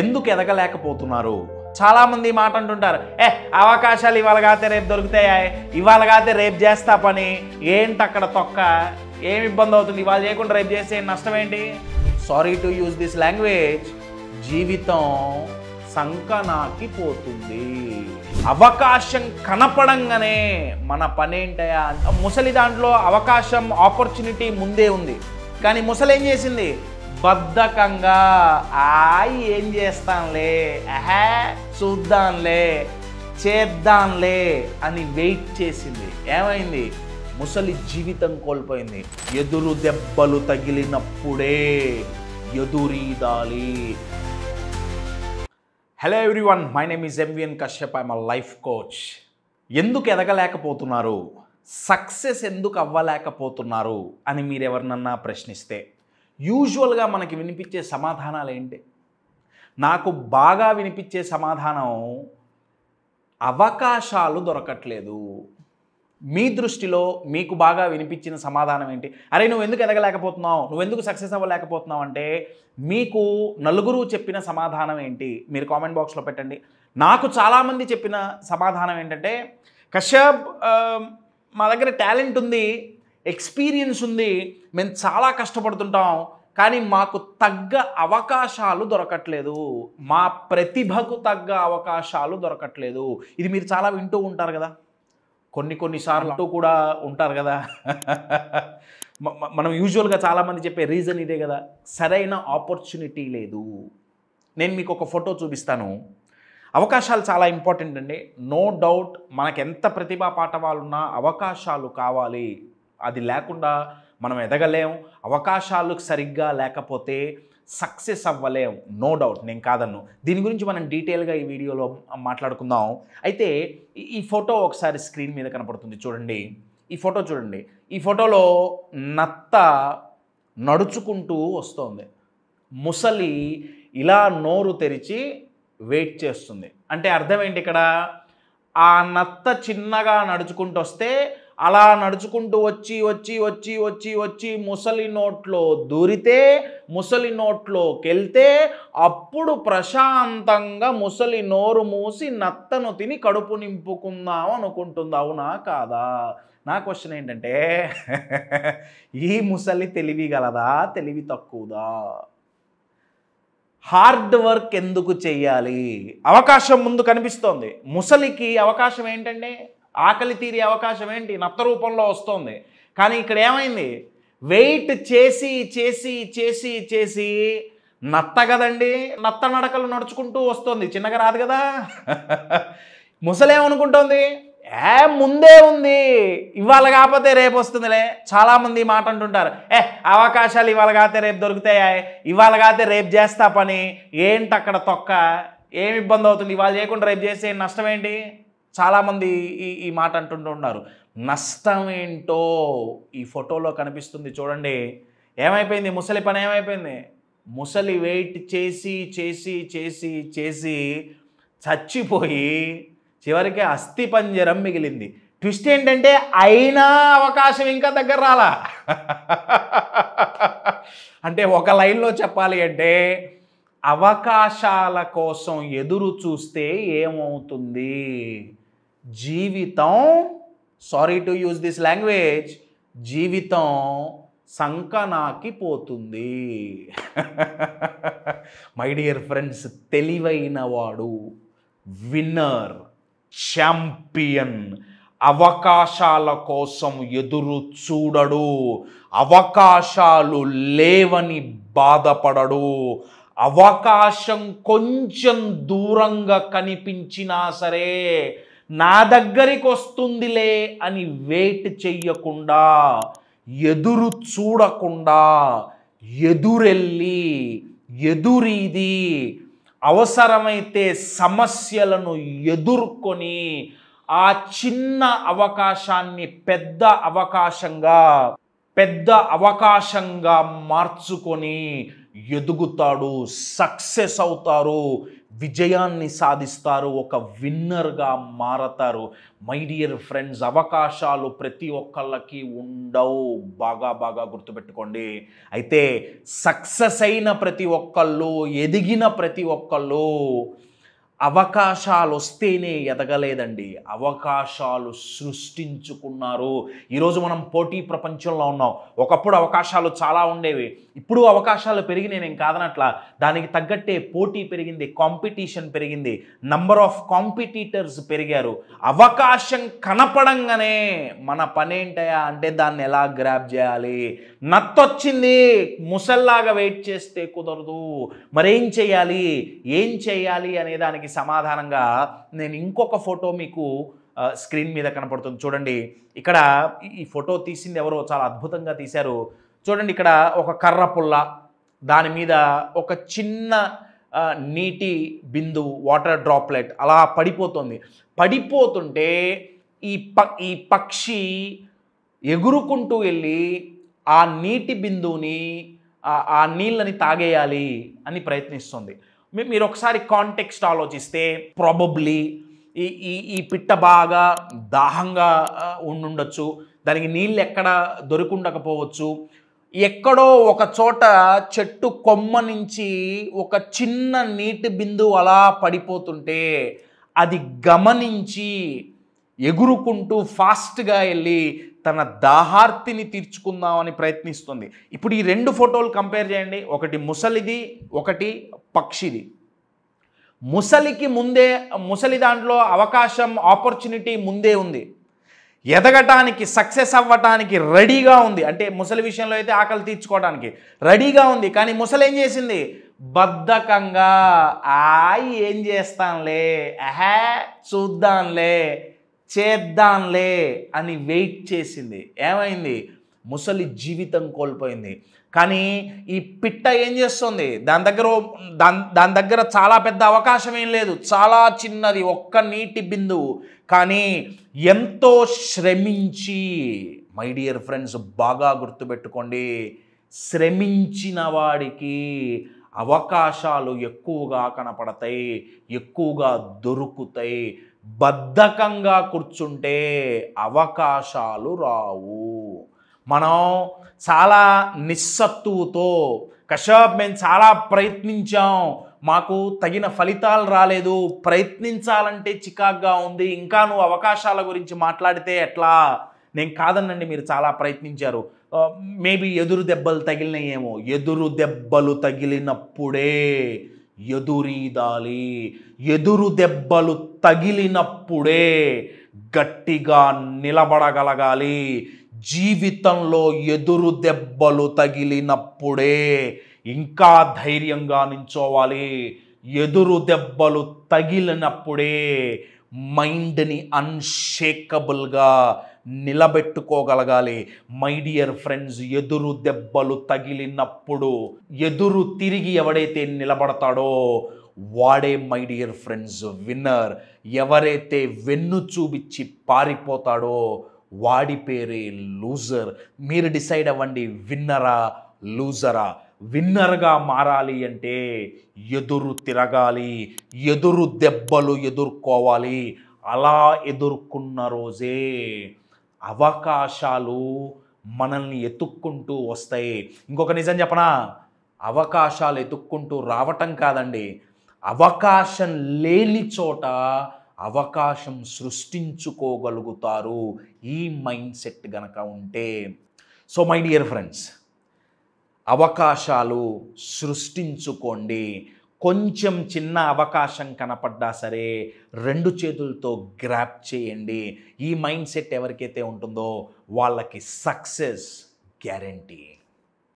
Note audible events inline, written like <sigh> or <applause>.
ఎందుకు ఎదగలేకపోతున్నారు చాలామంది మాట అంటుంటారు ఏ అవకాశాలు ఇవాళ కాతే రేపు దొరుకుతాయా ఇవాళ కాతే రేపు చేస్తా పని ఏంటి అక్కడ తొక్క ఏమి ఇబ్బంది అవుతుంది ఇవాళ చేయకుండా రేపు చేసే నష్టం ఏంటి sorry to use this language జీవితం సంకనాకి పోతుంది అవకాశం కనపడంగానే మన ఏంటయా ముసలి దాంట్లో అవకాశం ఆపర్చునిటీ ముందే ఉంది కానీ ముసలేం చేసింది బద్ధకంగా ఆయ్ ఏం చేస్తాంలే ఆహా చూద్దాంలే చేద్దాంలే అని వెయిట్ చేసింది ఏమైంది ముసలి జీవితం కోల్పోయింది ఎదురు దెబ్బలు తగిలినప్పుడే ఎదురీదాలి hello everyone my name is MVN Kashyap I my life coach ఎందుకు ఎదగలేకపోతున్నారు సక్సెస్ ఎందుకు అవ్వలేకపోతున్నారు అని మీరు ఎవరినన్నా ప్రశ్నిస్తే యూజువల్గా మనకి వినిపించే సమాధానాలు ఏంటి నాకు బాగా వినిపించే సమాధానం అవకాశాలు దొరకట్లేదు మీ దృష్టిలో మీకు బాగా వినిపించిన సమాధానం ఏంటి అరే నువ్వు ఎందుకు ఎదగలేకపోతున్నావు నువ్వు ఎందుకు సక్సెస్ అవ్వలేకపోతున్నావు అంటే మీకు నలుగురు చెప్పిన సమాధానం ఏంటి మీరు కామెంట్ బాక్స్లో పెట్టండి నాకు చాలామంది చెప్పిన సమాధానం ఏంటంటే కశ్యప్ మా దగ్గర టాలెంట్ ఉంది ఎక్స్పీరియన్స్ ఉంది మేము చాలా కష్టపడుతుంటాం కానీ మాకు తగ్గ అవకాశాలు దొరకట్లేదు మా ప్రతిభకు తగ్గ అవకాశాలు దొరకట్లేదు ఇది మీరు చాలా వింటూ ఉంటారు కదా కొన్ని కొన్నిసార్లు అంటూ కూడా ఉంటారు కదా మనం యూజువల్గా చాలామంది చెప్పే రీజన్ ఇదే కదా సరైన ఆపర్చునిటీ లేదు నేను మీకు ఒక ఫోటో చూపిస్తాను అవకాశాలు చాలా ఇంపార్టెంట్ అండి నో డౌట్ మనకు ఎంత ప్రతిభా పాఠవాలున్నా అవకాశాలు కావాలి అది లేకుండా మనం ఎదగలేం అవకాశాలు సరిగ్గా లేకపోతే సక్సెస్ అవ్వలేం నో డౌట్ నేను కాదన్ను దీని గురించి మనం డీటెయిల్గా ఈ వీడియోలో మాట్లాడుకుందాం అయితే ఈ ఫోటో ఒకసారి స్క్రీన్ మీద కనపడుతుంది చూడండి ఈ ఫోటో చూడండి ఈ ఫోటోలో నత్త నడుచుకుంటూ వస్తోంది ముసలి ఇలా నోరు తెరిచి వెయిట్ చేస్తుంది అంటే అర్థం ఏంటి ఇక్కడ ఆ నత్త చిన్నగా నడుచుకుంటూ వస్తే అలా నడుచుకుంటూ వచ్చి వచ్చి వచ్చి వచ్చి వచ్చి ముసలి నోట్లో దూరితే ముసలి నోట్లోకెళ్తే అప్పుడు ప్రశాంతంగా ముసలి నోరు మూసి నత్తను తిని కడుపు నింపుకుందాం అనుకుంటుంది అవునా కాదా నా క్వశ్చన్ ఏంటంటే ఈ ముసలి తెలివి గలదా తెలివి తక్కువదా హార్డ్ వర్క్ ఎందుకు చేయాలి అవకాశం ముందు కనిపిస్తోంది ముసలికి అవకాశం ఏంటంటే ఆకలి తీరే అవకాశం ఏంటి నత్త రూపంలో వస్తుంది కానీ ఇక్కడ ఏమైంది వెయిట్ చేసి చేసి చేసి చేసి నత్త కదండి నత్త నడకలు నడుచుకుంటూ వస్తుంది చిన్నగా రాదు కదా <laughs> ముసలేమనుకుంటోంది ఏ ముందే ఉంది ఇవాళ కాకపోతే రేపు వస్తుందిలే చాలామంది మాట అంటుంటారు ఏ అవకాశాలు ఇవాళ కాకపోతే రేపు దొరుకుతాయా ఇవాళ కాతే రేపు చేస్తా పని ఏంటి అక్కడ తొక్క ఏమి ఇబ్బంది అవుతుంది ఇవాళ చేయకుండా రేపు చేసే నష్టం ఏంటి చాలామంది ఈ ఈ మాట అంటుంటూ ఉన్నారు నష్టం ఏంటో ఈ ఫోటోలో కనిపిస్తుంది చూడండి ఏమైపోయింది ముసలి పని ఏమైపోయింది ముసలి వెయిట్ చేసి చేసి చేసి చేసి చచ్చిపోయి చివరికి అస్థి పంజరం మిగిలింది ట్విస్ట్ ఏంటంటే అయినా అవకాశం ఇంకా దగ్గర రాలా <laughs> అంటే ఒక లైన్లో చెప్పాలి అంటే అవకాశాల కోసం ఎదురు చూస్తే ఏమవుతుంది జీవితం sorry to use this language జీవితం సంకనాకి పోతుంది మై డియర్ ఫ్రెండ్స్ తెలివైన వాడు విన్నర్ ఛాంపియన్ అవకాశాల కోసం ఎదురు చూడడు అవకాశాలు లేవని బాధపడడు అవకాశం కొంచెం దూరంగా కనిపించినా సరే నా దగ్గరికి వస్తుందిలే అని వెయిట్ చెయ్యకుండా ఎదురు చూడకుండా ఎదురెళ్ళి ఎదురీది అవసరమైతే సమస్యలను ఎదుర్కొని ఆ చిన్న అవకాశాన్ని పెద్ద అవకాశంగా పెద్ద అవకాశంగా మార్చుకొని ఎదుగుతాడు సక్సెస్ అవుతారు విజయాన్ని సాధిస్తారు ఒక విన్నర్గా మారతారు మై డియర్ ఫ్రెండ్స్ అవకాశాలు ప్రతి ఒక్కళ్ళకి ఉండవు బాగా బాగా గుర్తుపెట్టుకోండి అయితే సక్సెస్ అయిన ప్రతి ఒక్కళ్ళు ఎదిగిన ప్రతి ఒక్కళ్ళు అవకాశాలు వస్తేనే ఎదగలేదండి అవకాశాలు సృష్టించుకున్నారు ఈరోజు మనం పోటీ ప్రపంచంలో ఉన్నాం ఒకప్పుడు అవకాశాలు చాలా ఉండేవి ఇప్పుడు అవకాశాలు పెరిగినాయి నేను కాదనట్లా దానికి తగ్గట్టే పోటీ పెరిగింది కాంపిటీషన్ పెరిగింది నంబర్ ఆఫ్ కాంపిటీటర్స్ పెరిగారు అవకాశం కనపడంగానే మన పనేంటయా అంటే దాన్ని ఎలా గ్రాప్ చేయాలి నత్తొచ్చింది ముసల్లాగా వెయిట్ చేస్తే కుదరదు మరేం చేయాలి ఏం చేయాలి అనే దానికి దానికి సమాధానంగా నేను ఇంకొక ఫోటో మీకు స్క్రీన్ మీద కనపడుతుంది చూడండి ఇక్కడ ఈ ఫోటో తీసింది ఎవరో చాలా అద్భుతంగా తీశారు చూడండి ఇక్కడ ఒక కర్ర పుల్ల దాని మీద ఒక చిన్న నీటి బిందు వాటర్ డ్రాప్లెట్ అలా పడిపోతుంది పడిపోతుంటే ఈ ప ఈ పక్షి ఎగురుకుంటూ వెళ్ళి ఆ నీటి బిందువుని ఆ నీళ్ళని తాగేయాలి అని ప్రయత్నిస్తుంది మీరు ఒకసారి కాంటెక్స్ట్ ఆలోచిస్తే ప్రాబబ్లీ ఈ ఈ ఈ పిట్ట బాగా దాహంగా ఉండుండొచ్చు దానికి నీళ్ళు ఎక్కడ దొరికుండకపోవచ్చు ఎక్కడో ఒక చోట చెట్టు కొమ్మ నుంచి ఒక చిన్న నీటి బిందువు అలా పడిపోతుంటే అది గమనించి ఎగురుకుంటూ ఫాస్ట్గా వెళ్ళి తన దాహార్తిని తీర్చుకుందామని ప్రయత్నిస్తుంది ఇప్పుడు ఈ రెండు ఫోటోలు కంపేర్ చేయండి ఒకటి ముసలిది ఒకటి పక్షిది ముసలికి ముందే ముసలి దాంట్లో అవకాశం ఆపర్చునిటీ ముందే ఉంది ఎదగటానికి సక్సెస్ అవ్వటానికి రెడీగా ఉంది అంటే ముసలి విషయంలో అయితే ఆకలి తీర్చుకోవడానికి రెడీగా ఉంది కానీ ముసలి ఏం చేసింది బద్ధకంగా ఆయ్ ఏం చేస్తానులే అహే చూద్దాంలే చేద్దాంలే అని వెయిట్ చేసింది ఏమైంది ముసలి జీవితం కోల్పోయింది కానీ ఈ పిట్ట ఏం చేస్తుంది దాని దగ్గర దాని దాని దగ్గర చాలా పెద్ద అవకాశం ఏం లేదు చాలా చిన్నది ఒక్క నీటి బిందువు కానీ ఎంతో శ్రమించి మై డియర్ ఫ్రెండ్స్ బాగా గుర్తుపెట్టుకోండి శ్రమించిన వాడికి అవకాశాలు ఎక్కువగా కనపడతాయి ఎక్కువగా దొరుకుతాయి బద్ధకంగా కూర్చుంటే అవకాశాలు రావు మనం చాలా నిస్సత్తువుతో కశ్యప్ మేము చాలా ప్రయత్నించాం మాకు తగిన ఫలితాలు రాలేదు ప్రయత్నించాలంటే చికాగ్గా ఉంది ఇంకా నువ్వు అవకాశాల గురించి మాట్లాడితే ఎట్లా నేను కాదనండి మీరు చాలా ప్రయత్నించారు మేబీ ఎదురు దెబ్బలు తగిలినాయేమో ఎదురు దెబ్బలు తగిలినప్పుడే ఎదురీదాలి ఎదురు దెబ్బలు తగిలినప్పుడే గట్టిగా నిలబడగలగాలి జీవితంలో ఎదురు దెబ్బలు తగిలినప్పుడే ఇంకా ధైర్యంగా నించోవాలి ఎదురు దెబ్బలు తగిలినప్పుడే మైండ్ని అన్షేకబుల్గా నిలబెట్టుకోగలగాలి మై డియర్ ఫ్రెండ్స్ ఎదురు దెబ్బలు తగిలినప్పుడు ఎదురు తిరిగి ఎవడైతే నిలబడతాడో వాడే మై డియర్ ఫ్రెండ్స్ విన్నర్ ఎవరైతే వెన్ను చూపించి పారిపోతాడో వాడి పేరే లూజర్ మీరు డిసైడ్ అవ్వండి విన్నరా లూజరా విన్నర్గా మారాలి అంటే ఎదురు తిరగాలి ఎదురు దెబ్బలు ఎదుర్కోవాలి అలా ఎదుర్కొన్న రోజే అవకాశాలు మనల్ని ఎత్తుక్కుంటూ వస్తాయి ఇంకొక నిజం చెప్పనా అవకాశాలు ఎత్తుక్కుంటూ రావటం కాదండి అవకాశం లేని చోట అవకాశం సృష్టించుకోగలుగుతారు ఈ మైండ్ సెట్ గనక ఉంటే సో మై డియర్ ఫ్రెండ్స్ అవకాశాలు సృష్టించుకోండి కొంచెం చిన్న అవకాశం కనపడ్డా సరే రెండు చేతులతో గ్రాప్ చేయండి ఈ మైండ్ సెట్ ఎవరికైతే ఉంటుందో వాళ్ళకి సక్సెస్ గ్యారంటీ